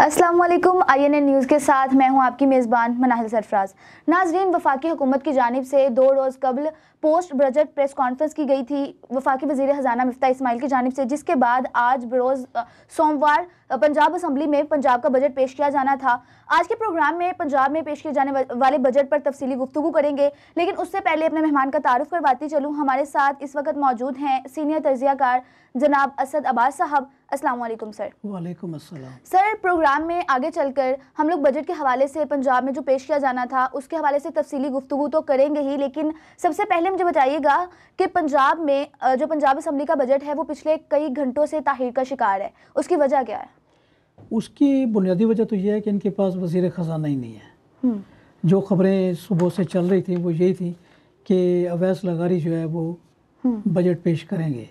Aslam I N news के साथ मैं हूं आपकी मेज़बान मनाहिल सरफराज नाजरीन वफाकी हुकूमत की जानब से दो रोज़ कबल पोस्ट बजट प्रेस कॉन्फ्रेंस की गई थी वफाकी वजीर ख़जाना मफ्ता इसमाइल की जानब से जिसके बाद आज बरोज़ सोमवार पंजाब असम्बली में पंजाब का बजट पेश किया जाना था आज के प्रोग्राम में पंजाब में पेश किए जाने वाले बजट पर तफसली गुफ्तु करेंगे लेकिन उससे पहले अपने मेहमान का तारुफ करवाती चलूँ हमारे साथ इस वक्त मौजूद हैं सीनियर तजियाकार जनाब असद अब्बास साहब वालेकुम सर वालेकुम अस्सलाम सर प्रोग्राम में आगे चलकर हम लोग बजट के हवाले से पंजाब में जो पेश किया जाना था उसके हवाले से तफसली गुफ्तु तो करेंगे ही लेकिन सबसे पहले मुझे बताइएगा कि पंजाब में जो पंजाब असम्बली का बजट है वो पिछले कई घंटों से ताहिर का शिकार है उसकी वजह क्या है उसकी बुनियादी वजह तो यह है कि इनके पास वजीर ख़जाना ही नहीं है हम्म। जो खबरें सुबह से चल रही थी वो यही थी कि अवैस लगारी जो है वो हम्म। बजट पेश करेंगे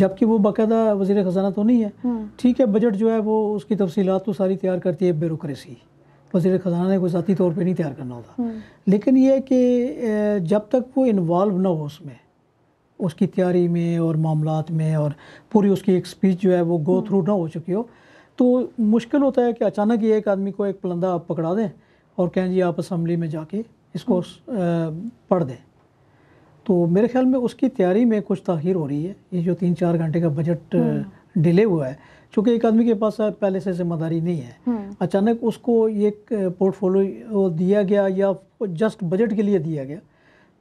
जबकि वो बाकायदा वजीर ख़जाना तो नहीं है हम्म। ठीक है बजट जो है वो उसकी तफसीत तो सारी तैयार करती है ब्यूरोसी वजीर ख़जाना ने कोई ज़ाती तौर पर नहीं तैयार करना होता लेकिन यह कि जब तक वो इन्वॉल्व ना हो उसमें उसकी तैयारी में और मामला में और पूरी उसकी एक स्पीच जो है वो गो थ्रू ना हो चुकी हो तो मुश्किल होता है कि अचानक ही एक आदमी को एक पलंदा आप पकड़ा दें और कहें जी आप असम्बली में जाके इसको हम्म। पढ़ दें तो मेरे ख्याल में उसकी तैयारी में कुछ ताखिर हो रही है ये जो तीन चार घंटे का बजट हम्म। डिले हुआ है क्योंकि एक आदमी के पास पहले से जिम्मेदारी नहीं है हम्म। अचानक उसको ये पोर्टफोलियो दिया गया या जस्ट बजट के लिए दिया गया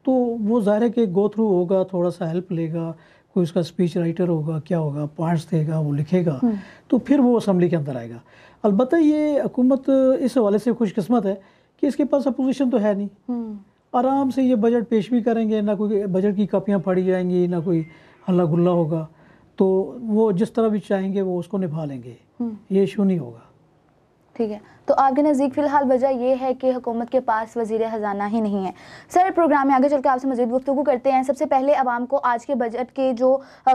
तो वो ज़ाहिर है कि गो थ्रू होगा थोड़ा सा हेल्प लेगा कोई उसका स्पीच राइटर होगा क्या होगा पार्ट्स देगा वो लिखेगा हम्म। तो फिर वो असम्बली के अंदर आएगा अलबत्त ये हुकूमत इस हवाले से खुशकस्मत है कि इसके पास अपोजिशन तो है नहीं हम्म। आराम से ये बजट पेश भी करेंगे ना कोई बजट की कापियाँ फाड़ी जाएंगी ना कोई हल्ला गुल्ला होगा तो वो जिस तरह भी चाहेंगे वो उसको निभा लेंगे हम्म। ये इशू नहीं होगा ठीक है तो आपके नज़दीक फ़िलहाल वजह यह है कि हुकूमत के पास वजीर ख़जाना ही नहीं है सर प्रोग्राम में आगे चल के आपसे मजीद गुफ्तु करते हैं सबसे पहले आवाम को आज के बजट के जो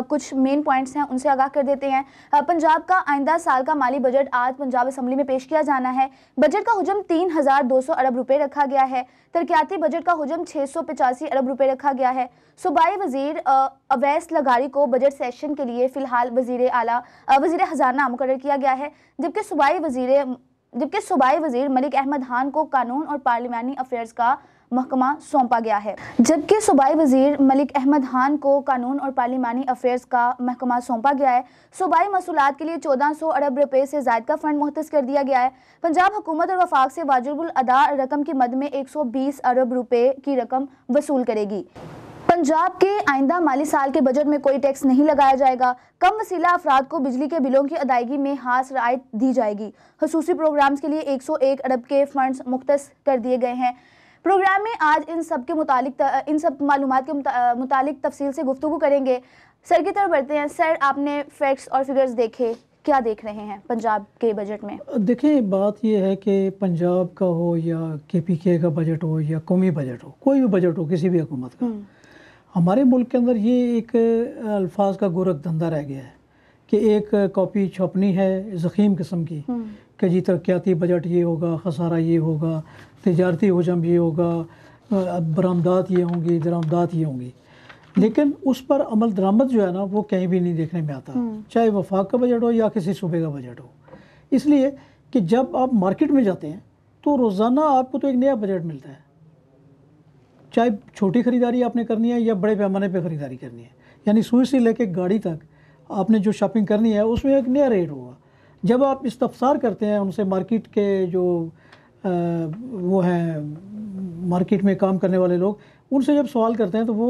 कुछ मेन पॉइंट्स हैं उनसे आगाह कर देते हैं पंजाब का आइंदा साल का माली बजट आज पंजाब असम्बली में पेश किया जाना है बजट का हजम तीन हज़ार दो सौ अरब रुपये रखा गया है तरक्याती बजट का हजम छः सौ पचासी अरब रुपये रखा गया है सूबाई वजीर अवैस लगारी को बजट सेशन के लिए फ़िलहाल वजीर अला वजीर ख़जाना मुकर किया गया है जबकि सूबाई वजीर जबकि सूबाई वजीर मलिक अहमद खान को कानून और पार्लियामानी अफेयर्स का महकमा सौंपा गया है जबकि सूबाई वजीर मलिक अहमद खान को कानून और पार्लियामानी अफेयर्स का महकमा सौंपा गया है सूबाई मसूलत के लिए चौदह सौ अरब रुपए से जायद का फंड मुहत कर दिया गया है पंजाब हुकूमत और वफाक से वाजिबुल अदा रकम की मद में एक सौ बीस अरब रुपए की रकम वसूल करेगी पंजाब के आइंदा माली साल के बजट में कोई टैक्स नहीं लगाया जाएगा कम वसीला अफराद को बिजली के बिलों की अदायगी में खास रायत दी जाएगी खसूसी प्रोग्राम्स के लिए 101 अरब के फंड्स मुख्त कर दिए गए हैं प्रोग्राम में आज इन सब के मुतालिक इन सब मालूम के मुतालिक तफसील से गुफ्तु करेंगे सर की तरफ बढ़ते हैं सर आपने फैक्ट्स और फिगर्स देखे क्या देख रहे हैं पंजाब के बजट में देखें बात यह है कि पंजाब का हो या के पी के का बजट हो या कौमी बजट हो कोई भी बजट हो किसी भी हुकूमत का हम्म। हमारे मुल्क के अंदर ये एक अल्फाज का गोरख धंधा रह गया है कि एक कॉपी छपनी है ज़ख़ीम किस्म की हम्म। कि जी तरक्याती बजट ये होगा खसारा ये होगा तजारती हजम ये होगा बरामदात ये होंगी दरामदात ये होंगी लेकिन उस पर अमल दरामद जो है ना वो कहीं भी नहीं देखने में आता हम्म। चाहे वफाक का बजट हो या किसी सूबे का बजट हो इसलिए कि जब आप मार्केट में जाते हैं तो रोज़ाना आपको तो एक नया बजट मिलता है चाहे छोटी खरीदारी आपने करनी है या बड़े पैमाने पर ख़रीदारी करनी है यानी सुई से लेके गाड़ी तक आपने जो शॉपिंग करनी है उसमें एक नया रेट होगा जब आप इस्तफसार करते हैं उनसे मार्केट के जो आ, वो हैं मार्केट में काम करने वाले लोग उनसे जब सवाल करते हैं तो वो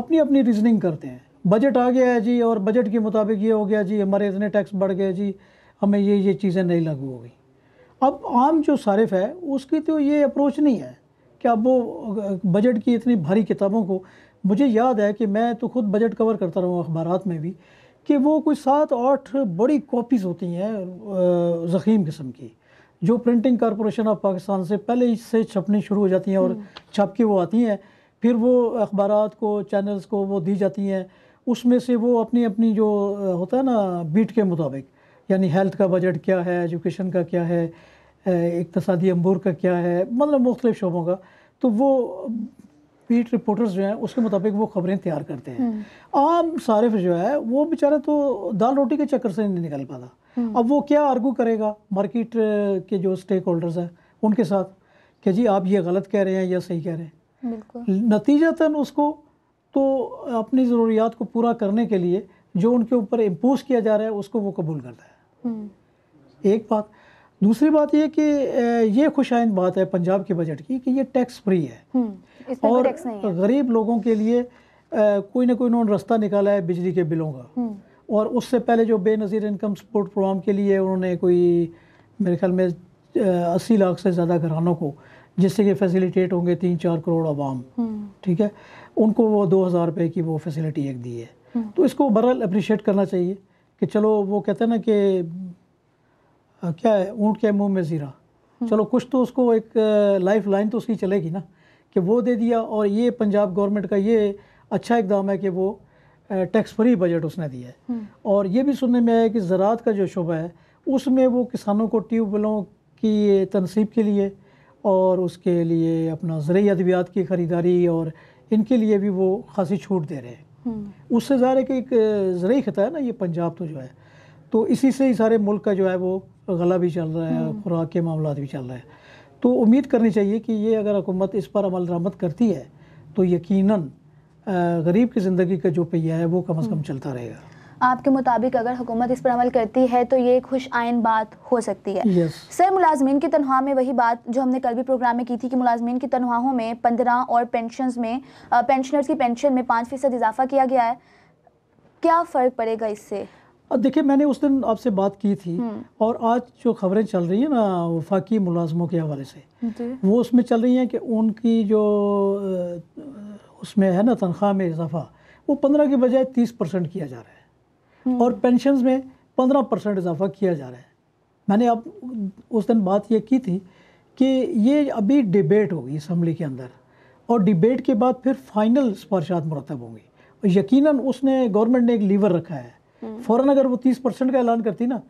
अपनी अपनी रीजनिंग करते हैं बजट आ गया है जी और बजट के मुताबिक ये हो गया जी हमारे इतने टैक्स बढ़ गए जी हमें ये ये चीज़ें नहीं लागू हो गई अब आम जो सारिफ है उसकी तो ये अप्रोच नहीं है कि अब वो बजट की इतनी भारी किताबों को मुझे याद है कि मैं तो खुद बजट कवर करता रहा हूँ अखबार में भी कि वो कोई सात आठ बड़ी कॉपीज़ होती हैं ज़ख़ीम किस्म की जो प्रिंटिंग कॉरपोरेशन ऑफ पाकिस्तान से पहले से छपनी शुरू हो जाती हैं और हम्म। छप के वो आती हैं फिर वो अखबार को चैनल्स को वो दी जाती हैं उसमें से वो अपनी अपनी जो होता है ना बीट के मुताबिक यानी हेल्थ का बजट क्या है एजुकेशन का क्या है इकतसदी तो अमूर का क्या है मतलब मुख्तलिफ शोबों का तो वो पीट रिपोर्टर्स जो हैं उसके मुताबिक वो खबरें तैयार करते हैं हम्म। आम सारिफ जो है वो बेचारा तो दाल रोटी के चक्कर से नहीं निकल पाता हम्म। अब वो क्या आर्गू करेगा मार्केट के जो स्टेक होल्डर्स हैं उनके साथ कि जी आप ये गलत कह रहे हैं या सही कह रहे हैं नतीजतन उसको तो अपनी ज़रूरियात को पूरा करने के लिए जो उनके ऊपर इम्पोज किया जा रहा है उसको वो कबूल करता है हम्म। एक बात दूसरी बात ये कि ये खुशाइन बात है पंजाब के बजट की कि ये टैक्स फ्री है हम्म, तो और गरीब लोगों के लिए कोई ना कोई उन्होंने रास्ता निकाला है बिजली के बिलों का हम्म। और उससे पहले जो बेनज़ीर इनकम सपोर्ट प्रोग्राम के लिए उन्होंने कोई मेरे ख्याल में अस्सी लाख से ज़्यादा घरानों को जिससे कि फैसिलिटेट होंगे तीन चार करोड़ आवाम हम्म। ठीक है उनको वो दो हज़ार रुपये की वो फैसिलिटी एक दी है तो इसको बरल अप्रिशिएट करना चाहिए कि चलो वो कहते हैं ना कि हाँ, क्या है ऊँट के मुँह में ज़ीरा चलो कुछ तो उसको एक लाइफ लाइन तो उसकी चलेगी ना कि वो दे दिया और ये पंजाब गवर्नमेंट का ये अच्छा इकदाम है कि वो टैक्स फ्री बजट उसने दिया है हम्म। और ये भी सुनने में आया कि ज़रात का जो शुबा है उसमें वो किसानों को ट्यूबवेलों की तनसीब के लिए और उसके लिए अपना ज़रिए अद्वियात की ख़रीदारी और इनके लिए भी वो खासी छूट दे रहे हैं हम्म। उससे ज़ाहिर है कि एक ज़रिए खता है ना ये पंजाब तो जो है तो इसी से ही सारे मुल्क का जो है वो गला भी चल रहा है हम्म। खुराक के मामला भी चल रहे हैं तो उम्मीद करनी चाहिए कि ये अगर हुकूमत इस पर अमल दरामद करती है तो यकीनन गरीब की ज़िंदगी का जो पहिया है वो कम अज़ कम हम्म। चलता रहेगा आपके मुताबिक अगर हुकूमत इस पर अमल करती है तो ये खुश आयन बात हो सकती है yes. सर मुलाजमीन की तनख्वाह में वही बात जो हमने कल भी प्रोग्राम में की थी कि मुलाजमीन की तनख्वाहों में पंद्रह और पेंशन में पेंशनर्स की पेंशन में पाँच फ़ीसद इजाफा किया गया है क्या फ़र्क पड़ेगा इससे अब देखिए मैंने उस दिन आपसे बात की थी हम्म। और आज जो खबरें चल रही हैं ना वफाकी मुलाजमों के हवाले से वो उसमें चल रही हैं कि उनकी जो उसमें है ना तनख्वाह में इजाफा वो पंद्रह के बजाय तीस परसेंट किया जा रहा है हम्म। और पेंशन में पंद्रह परसेंट इजाफा किया जा रहा है मैंने अब उस दिन बात ये की थी कि ये अभी डिबेट होगी इसम्बली के अंदर और डिबेट के बाद फिर फाइनल सिफारशात मुरतब होंगी यकीनन उसने गवर्नमेंट ने एक लीवर रखा है हम्म। फ़ौरन अगर वो तीस परसेंट का ऐलान करती ना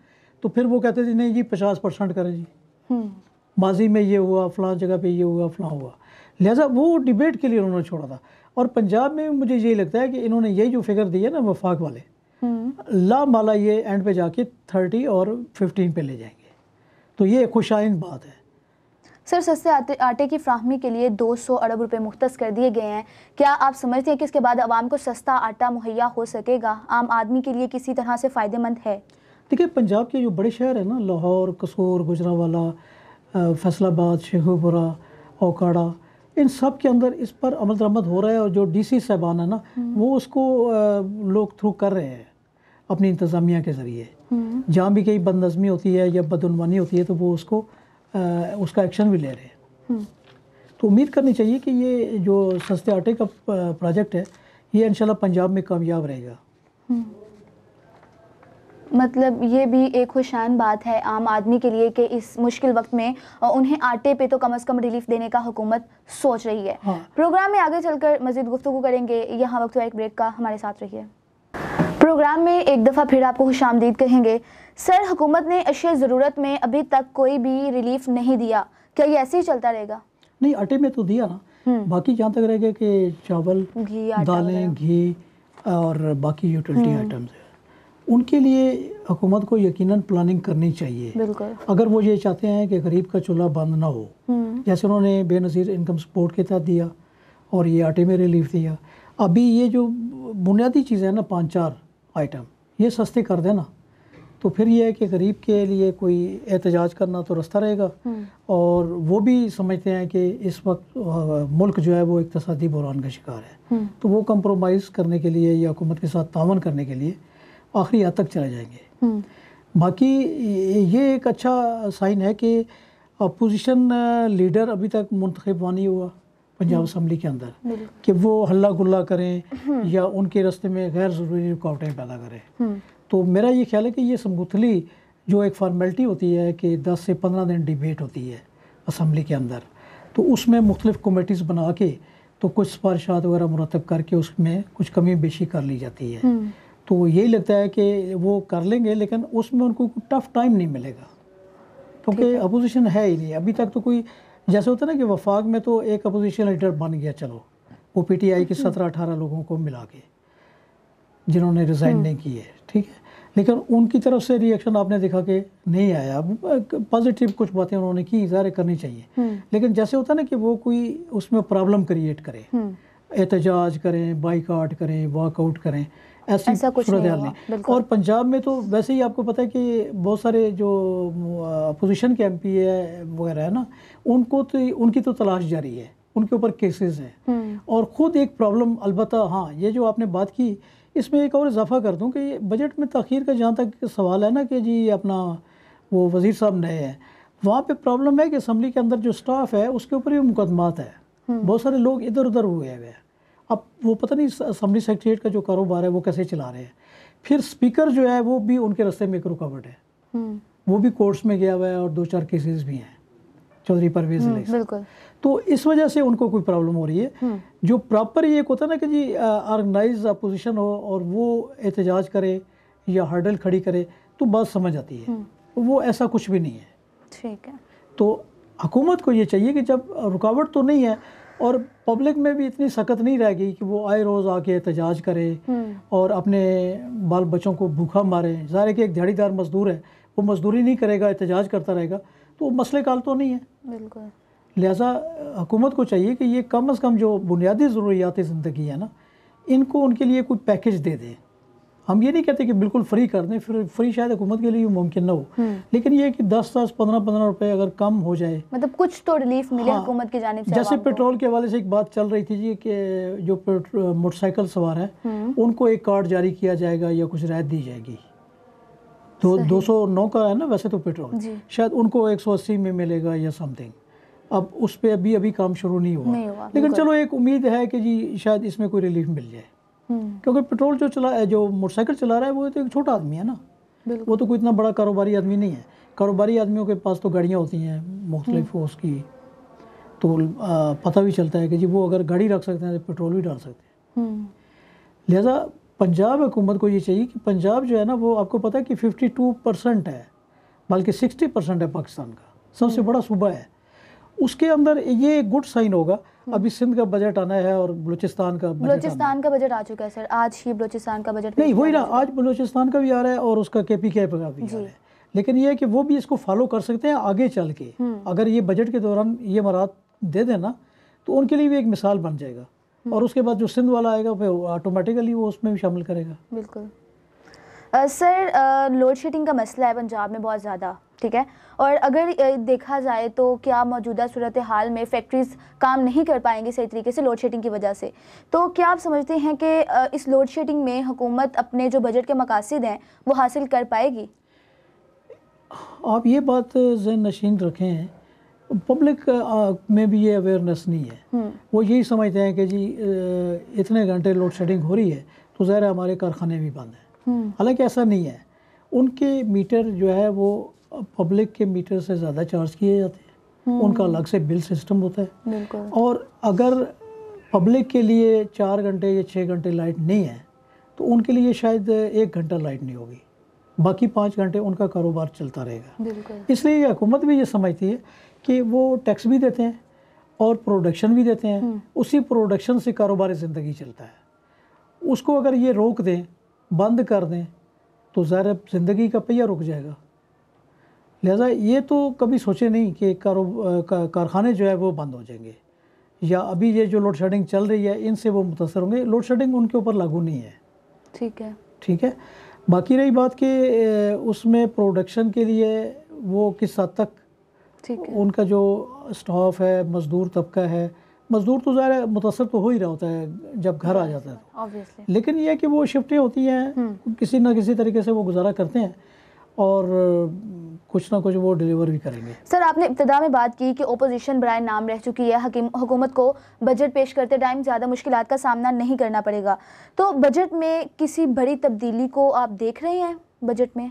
तो फिर वो कहते थे नहीं जी पचास परसेंट करें जी हम्म। माजी में ये हुआ फलां जगह पे ये हुआ फलां हुआ लिहाजा वो डिबेट के लिए उन्होंने छोड़ा था और पंजाब में मुझे यही लगता है कि इन्होंने यही जो फिगर दी है ना वफाक वाले हम्म। ला माला ये एंड पे जाके थर्टी और फिफ्टीन पे ले जाएंगे तो ये खुशाइन बात है सिर्फ सस्ते आटे, आटे की फ्राहमी के लिए 200 अरब रुपए मुख्त कर दिए गए हैं क्या आप समझते हैं कि इसके बाद आवाम को सस्ता आटा मुहैया हो सकेगा आम आदमी के लिए किसी तरह से फ़ायदेमंद है देखिए पंजाब के जो बड़े शहर हैं ना लाहौर कसूर गुजरावाला फैसलाबाद शेखुपुरा ओकाड़ा इन सब के अंदर इस पर अमल दरामद हो रहा है और जो डी सी साहबान है ना हम्म। वो उसको लोग थ्रू कर रहे हैं अपनी इंतज़ामिया के ज़रिए हम्म। जहाँ भी कहीं बदनज़मी होती है या बदनवानी होती है तो वो उसको उसका एक्शन भी ले रहे हैं तो उम्मीद करनी चाहिए कि ये जो सस्ते आटे का प्रोजेक्ट है ये इनशाला पंजाब में कामयाब रहेगा मतलब ये भी एक खुशान बात है आम आदमी के लिए कि इस मुश्किल वक्त में उन्हें आटे पे तो कम अज़ कम रिलीफ देने का हुकूमत सोच रही है हाँ। प्रोग्राम में आगे चलकर मजीद गुफ्तु करेंगे यहाँ वक्त एक ब्रेक का हमारे साथ रहिए प्रोग्राम में एक दफ़ा फिर आपको खुश आमदीद कहेंगे सर हुकूमत ने अशिया ज़रूरत में अभी तक कोई भी रिलीफ नहीं दिया क्या ये ऐसे ही चलता रहेगा नहीं आटे में तो दिया ना हम्म। बाकी जहाँ तक रहेगा कि चावल घी दालें घी और बाकी यूटिलिटी आइटम्स है उनके लिए हुकूमत को यकीनन प्लानिंग करनी चाहिए अगर वो ये चाहते हैं कि गरीब का चूल्हा बंद ना हो हम्म। जैसे उन्होंने बेनज़ीर इनकम सपोर्ट के तहत दिया और ये आटे में रिलीफ दिया अभी ये जो बुनियादी चीज़ें हैं ना पाँच चार आइटम ये सस्ती कर देना तो फिर ये है कि गरीब के लिए कोई एहतजाज करना तो रास्ता रहेगा हम्म। और वो भी समझते हैं कि इस वक्त मुल्क जो है वो इकतसादी बुरान का शिकार है हम्म। तो वो कंप्रोमाइज़ करने के लिए या हुकूमत के साथ तावन करने के लिए आखिरी हद तक चले जाएंगे हम्म। बाकी ये एक अच्छा साइन है कि अपोजिशन लीडर अभी तक मुंतखब नहीं हुआ पंजाब हम्म। असम्बली के अंदर कि वो हल्ला गुल्ला करें हम्म। या उनके रस्ते में गैर ज़रूरी रुकावटें पैदा करें हम्म। तो मेरा ये ख्याल है कि ये समगुथली जो एक फॉर्मेलिटी होती है कि 10 से 15 दिन डिबेट होती है असम्बली के अंदर तो उसमें मुख्तलिफ़ कमेटीज़ बना के तो कुछ सिफारशात वगैरह मुरतब करके उसमें कुछ कमी बेशी कर ली जाती है तो यही लगता है कि वो कर लेंगे लेकिन उसमें उनको टफ टाइम नहीं मिलेगा क्योंकि अपोजिशन है ही नहीं अभी तक तो कोई जैसे होता है ना कि वफाक में तो एक अपोजिशन लीडर बन गया चलो वो पी टी आई के हम्म। सत्रह अठारह लोगों को मिला के जिन्होंने रिज़ाइन हम्म। नहीं किए ठीक है लेकिन उनकी तरफ से रिएक्शन आपने देखा कि नहीं आया पॉजिटिव कुछ बातें उन्होंने की इजहार करनी चाहिए हम्म। लेकिन जैसे होता है ना कि वो कोई उसमें प्रॉब्लम क्रिएट करे एहतजाज करें बाइक करें वॉकआउट करें ऐसी सूरत नहीं और पंजाब में तो वैसे ही आपको पता है कि बहुत सारे जो अपोजिशन के एम पी वगैरह है ना उनको तो उनकी तो तलाश जारी है उनके ऊपर केसेस हैं हम्म। और ख़ुद एक प्रॉब्लम अलबत् हाँ ये जो आपने बात की इसमें एक और इजाफा कर दूँ कि बजट में तखीर का जहाँ तक सवाल है ना कि जी अपना वो वज़ी साहब नए हैं वहाँ पे प्रॉब्लम है कि असम्बली के अंदर जो स्टाफ है उसके ऊपर भी मुकदमात है हम्म। बहुत सारे लोग इधर उधर हुए हुए हैं अब वो पता नहीं असम्बली सेक्रेटरीट का जो कारोबार है वो कैसे चला रहे हैं फिर स्पीकर जो है वो भी उनके रस्ते में एक रुकावट है हम्म। वो भी कोर्ट्स में गया हुआ है और दो चार केसेस भी हैं चौधरी परवेज हम्म, बिल्कुल तो इस वजह से उनको कोई प्रॉब्लम हो रही है हम्म। जो प्रॉपर ये होता है ना कि जी ऑर्गेनाइज अपोजिशन हो और वो एहतजाज करे या हर्डल खड़ी करे तो बात समझ आती है वो ऐसा कुछ भी नहीं है ठीक है तो हुकूमत को ये चाहिए कि जब रुकावट तो नहीं है और पब्लिक में भी इतनी सख्त नहीं रह गई कि वो आए रोज़ आके एहतजाज करे हम्म। और अपने बाल बच्चों को भूखा मारे ज़ाहिर है कि एक दिहाड़ीदार मजदूर है वो मजदूरी नहीं करेगा एहतजाज करता रहेगा तो मसले काल तो नहीं है बिल्कुल लिहाजा हुकूमत को चाहिए कि ये कम अज़ कम जो बुनियादी ज़रूरियात ज़िंदगी है ना इनको उनके लिए कोई पैकेज दे दें हम ये नहीं कहते कि बिल्कुल फ्री कर दें फिर फ्री शायद हुकूमत के लिए मुमकिन ना हो हम्म। लेकिन ये कि दस दस पंद्रह पंद्रह रुपए अगर कम हो जाए मतलब कुछ तो रिलीफ मिले हाँ, हुकूमत की जानब से जैसे पेट्रोल के हवाले से एक बात चल रही थी जी कि जो मोटरसाइकिल सवार है हम्म। उनको एक कार्ड जारी किया जाएगा या कुछ राय दी जाएगी तो दो सौ नौ का है ना वैसे तो पेट्रोल शायद उनको एक सौ अस्सी में मिलेगा या समथिंग अब उस पर अभी अभी काम शुरू नहीं हुआ लेकिन चलो एक उम्मीद है कि जी शायद इसमें कोई रिलीफ मिल जाए हम्म। क्योंकि पेट्रोल जो चला जो मोटरसाइकिल चला रहा है वो तो एक छोटा आदमी है ना वो तो कोई इतना बड़ा कारोबारी आदमी नहीं है कारोबारी आदमियों के पास तो गाड़ियाँ होती हैं मुख्तलिफ हम्म। उसकी तो पता भी चलता है कि जी वो अगर गाड़ी रख सकते हैं तो पेट्रोल भी डाल सकते हैं हम्म। लिहाजा पंजाब हुकूमत को ये चाहिए कि पंजाब जो है ना वो आपको पता है कि 52 परसेंट है बल्कि 60 परसेंट है पाकिस्तान का सबसे बड़ा सूबा है उसके अंदर ये एक गुड साइन होगा हम्म। अभी सिंध का बजट आना है और बलूचिस्तान का बलूचिस्तान का बजट आ चुका है सर आज ही बलूचिस्तान का बजट नहीं वही ना आज बलूचिस्तान का भी आ रहा है और उसका के पी के भी आ रहा है लेकिन ये है कि वो भी इसको फॉलो कर सकते हैं आगे चल के हम्म। अगर ये बजट के दौरान ये मरात दे देना तो उनके लिए भी एक मिसाल बन जाएगा हम्म। और उसके बाद जो सिंध वाला आएगा फिर ऑटोमेटिकली वो उसमें भी शामिल करेगा बिल्कुल सर लोड शेडिंग का मसला है पंजाब में बहुत ज़्यादा ठीक है और अगर देखा जाए तो क्या मौजूदा सूरत हाल में फैक्ट्रीज़ काम नहीं कर पाएंगे सही तरीके से लोड शेडिंग की वजह से तो क्या आप समझते हैं कि इस लोड शेडिंग में हुकूमत अपने जो बजट के मकासद हैं वो हासिल कर पाएगी आप ये बात जैन नशीन रखें पब्लिक में भी ये अवेयरनेस नहीं है हम्म। वो यही समझते हैं कि जी इतने घंटे लोड शेडिंग हो रही है तो ज़ाहिर हमारे कारखाने भी बंद हैं हम्म। हालांकि ऐसा नहीं है उनके मीटर जो है वो पब्लिक के मीटर से ज़्यादा चार्ज किए जाते हैं हम्म। उनका अलग से बिल सिस्टम होता है और अगर पब्लिक के लिए चार घंटे या छः घंटे लाइट नहीं है तो उनके लिए शायद एक घंटा लाइट नहीं होगी बाकी पाँच घंटे उनका कारोबार चलता रहेगा इसलिए हुकूमत भी ये समझती है कि वो टैक्स भी देते हैं और प्रोडक्शन भी देते हैं हम्म। उसी प्रोडक्शन से कारोबार ज़िंदगी चलता है उसको अगर ये रोक दें बंद कर दें तो ज़ाहिर ज़िंदगी का पहिया रुक जाएगा लिहाजा ये तो कभी सोचे नहीं कि कारो कारखाने जो है वो बंद हो जाएंगे या अभी ये जो लोड शेडिंग चल रही है इनसे वो मुतासर होंगे लोड शेडिंग उनके ऊपर लागू नहीं है ठीक है ठीक है बाकी रही बात कि उसमें प्रोडक्शन के लिए वो किस हद तक ठीक है। उनका जो स्टाफ है मज़दूर तबका है मज़दूर तो ज़्यादा मुतासर तो हो ही रहा होता है जब घर आ जाता है तो लेकिन यह कि वो शिफ्टें होती हैं हम्म। किसी ना किसी तरीके से वो गुजारा करते हैं और कुछ ना कुछ वो डिलीवर भी करेंगे सर आपने इब्तदा में बात की कि ओपोजिशन बरए नाम रह चुकी है हुकूमत को बजट पेश करते टाइम ज़्यादा मुश्किल का सामना नहीं करना पड़ेगा तो बजट में किसी बड़ी तब्दीली को आप देख रहे हैं बजट में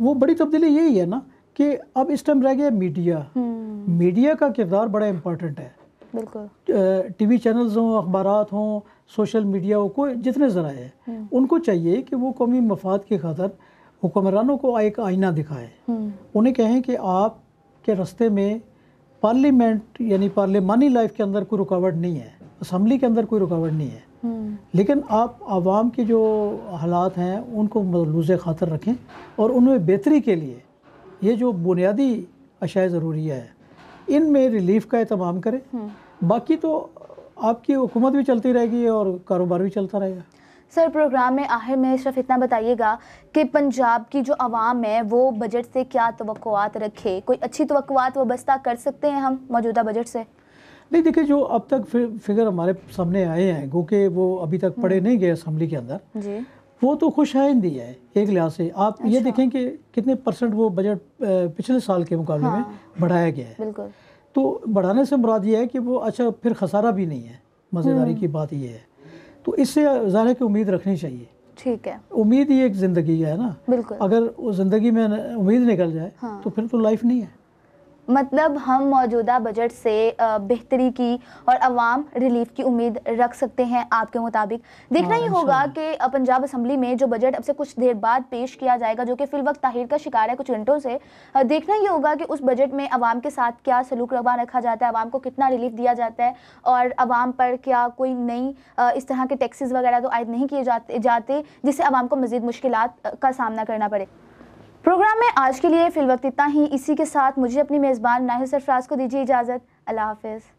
वो बड़ी तब्दीली यही है ना कि अब इस टाइम रह गया मीडिया हम्म। मीडिया का किरदार बड़ा इम्पोर्टेंट है बिल्कुल टीवी चैनल्स हों अखबार हों सोशल मीडिया हो कोई जितने ज़रा है हम्म। उनको चाहिए कि वो कौमी मफाद की खातर हुक्मरानों को एक आईना दिखाए हम्म। उन्हें कहें कि आप के रस्ते में पार्लियामेंट यानी पार्लियामानी लाइफ के अंदर कोई रुकावट नहीं है असम्बली के अंदर कोई रुकावट नहीं है हम्म। लेकिन आप आवाम के जो हालात हैं उनको मलूज खातर रखें और उनमें बेहतरी के लिए ये जो बुनियादी अशाय ज़रूरी है इन में रिलीफ का अहतमाम करें हम्म। बाकी तो आपकी हुकूमत भी चलती रहेगी और कारोबार भी चलता रहेगा सर प्रोग्राम में आखिर में सिर्फ इतना बताइएगा कि पंजाब की जो आवाम है वो बजट से क्या तोक़ात रखे कोई अच्छी तो वस्ता कर सकते हैं हम मौजूदा बजट से नहीं देखिए जो अब तक फिगर हमारे सामने आए हैं क्योंकि वो अभी तक पढ़े हम्म। नहीं गए असम्बली के अंदर जी वो तो खुश आइंदी है एक लिहाज से आप अच्छा। ये देखें कि कितने परसेंट वो बजट पिछले साल के मुकाबले हाँ। में बढ़ाया गया है बिल्कुल तो बढ़ाने से मुराद ये है कि वो अच्छा फिर खसारा भी नहीं है मज़ेदारी हम्म। की बात ये है तो इससे ज़ाहिर है कि उम्मीद रखनी चाहिए ठीक है उम्मीद ही एक ज़िंदगी है ना बिल्कुल अगर वो ज़िंदगी में उम्मीद निकल जाए हाँ। तो फिर तो लाइफ नहीं है मतलब हम मौजूदा बजट से बेहतरी की और आवाम रिलीफ की उम्मीद रख सकते हैं आपके मुताबिक देखना ही हाँ, होगा कि पंजाब असम्बली में जो बजट अब से कुछ देर बाद पेश किया जाएगा जो कि फिल वक्त ताहिर का शिकार है कुछ घंटों से देखना ही होगा कि उस बजट में आवाम के साथ क्या सलूक रवा रखा जाता है आवाम को कितना रिलीफ दिया जाता है और आवाम पर क्या कोई नई इस तरह के टैक्सीज वगैरह तो आयद नहीं किए जाते जाते जिससे आवाम को मज़ीद मुश्किल का सामना करना पड़े प्रोग्राम में आज के लिए फिलवक्त इतना ही इसी के साथ मुझे अपनी मेज़बान नाहिर सरफराज को दीजिए इजाज़त अल्लाह हाफिज़